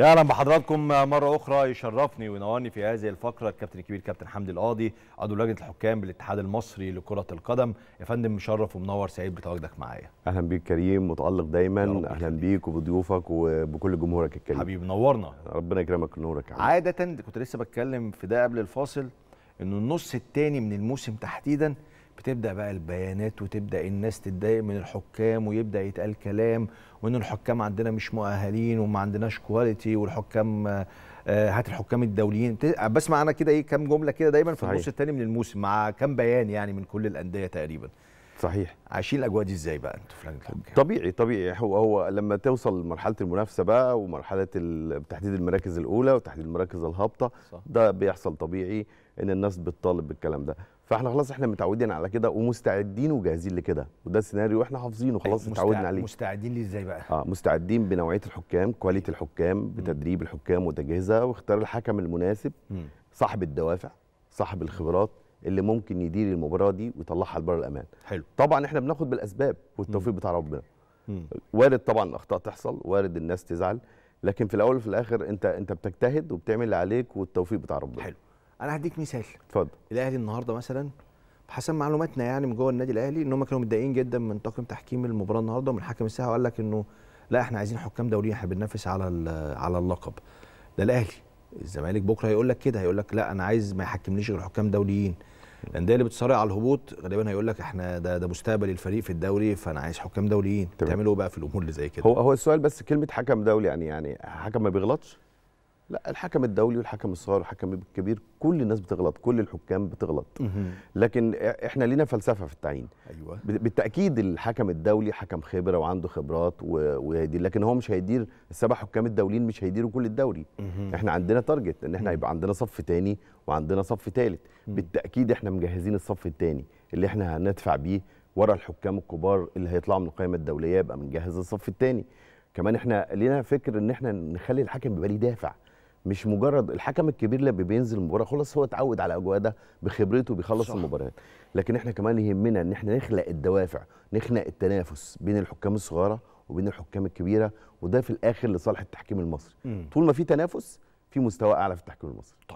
اهلا بحضراتكم مره اخرى يشرفني وينورني في هذه الفقره الكابتن الكبير كابتن حمدي القاضي عضو لجنه الحكام بالاتحاد المصري لكره القدم يا فندم مشرف ومنور سعيد بتواجدك معايا اهلا بيك كريم متالق دايما اهلا بيك وبضيوفك وبكل جمهورك الكريم حبيبي نورنا ربنا يكرمك ونورك عاده كنت لسه بتكلم في ده قبل الفاصل انه النص الثاني من الموسم تحديدا بتبدا بقى البيانات وتبدا الناس تتضايق من الحكام ويبدا يتقال كلام وان الحكام عندنا مش مؤهلين وما عندناش كواليتي والحكام آه، هات الحكام الدوليين بسمع انا كده ايه كام جمله كده دايما في النص الثاني من الموسم مع كام بيان يعني من كل الانديه تقريبا صحيح عايشين الاجواء دي ازاي بقى انتوا في الحكام طبيعي طبيعي هو هو لما توصل لمرحله المنافسه بقى ومرحله تحديد المراكز الاولى وتحديد المراكز الهابطه ده بيحصل طبيعي ان الناس بتطالب بالكلام ده فاحنا خلاص احنا متعودين على كده ومستعدين وجاهزين لكده وده سيناريو احنا حافظينه خلاص اتعودنا عليه مستعدين ليه ازاي بقى اه مستعدين بنوعيه الحكام كواليتي الحكام بتدريب الحكام وتجهيزها واختيار الحكم المناسب صاحب الدوافع صاحب الخبرات اللي ممكن يدير المباراه دي ويطلعها لبره الامان حلو طبعا احنا بناخد بالاسباب والتوفيق بتاع ربنا وارد طبعا اخطاء تحصل وارد الناس تزعل لكن في الاول وفي الاخر انت انت بتجتهد وبتعمل اللي عليك والتوفيق بتاع ربنا حلو انا هديك مثال اتفضل الاهلي النهارده مثلا حسب معلوماتنا يعني من جوه النادي الاهلي ان هم كانوا متضايقين جدا من طاقم تحكيم المباراه النهارده ومن حكم الساحه وقال لك انه لا احنا عايزين حكام دوليين احنا بننافس على على اللقب ده الاهلي الزمالك بكره هيقول لك كده هيقول لك لا انا عايز ما يحكمنيش غير حكام دوليين الانديه اللي بتصارع على الهبوط غالبا هيقول لك احنا ده ده مستقبل الفريق في الدوري فانا عايز حكام دوليين تعملوا إيه بقى في الامور اللي زي كده هو هو السؤال بس كلمه حكم دولي يعني يعني حكم ما بيغلطش لا الحكم الدولي والحكم الصغير والحكم الكبير كل الناس بتغلط كل الحكام بتغلط لكن احنا لينا فلسفه في التعيين ايوه بالتاكيد الحكم الدولي حكم خبره وعنده خبرات وهيدير لكن هو مش هيدير السبع حكام الدوليين مش هيديروا كل الدوري احنا عندنا تارجت ان احنا هيبقى عندنا صف تاني وعندنا صف تالت بالتاكيد احنا مجهزين الصف التاني اللي احنا هندفع بيه ورا الحكام الكبار اللي هيطلعوا من القائمه الدوليه يبقى مجهز الصف التاني كمان احنا لينا فكر ان احنا نخلي الحكم يبقى ليه دافع مش مجرد الحكم الكبير لما بينزل المباراه خلاص هو اتعود على اجواء ده بخبرته بيخلص المباريات لكن احنا كمان يهمنا ان احنا نخلق الدوافع نخلق التنافس بين الحكام الصغيره وبين الحكام الكبيره وده في الاخر لصالح التحكيم المصري م. طول ما في تنافس في مستوى اعلى في التحكيم المصري طيب.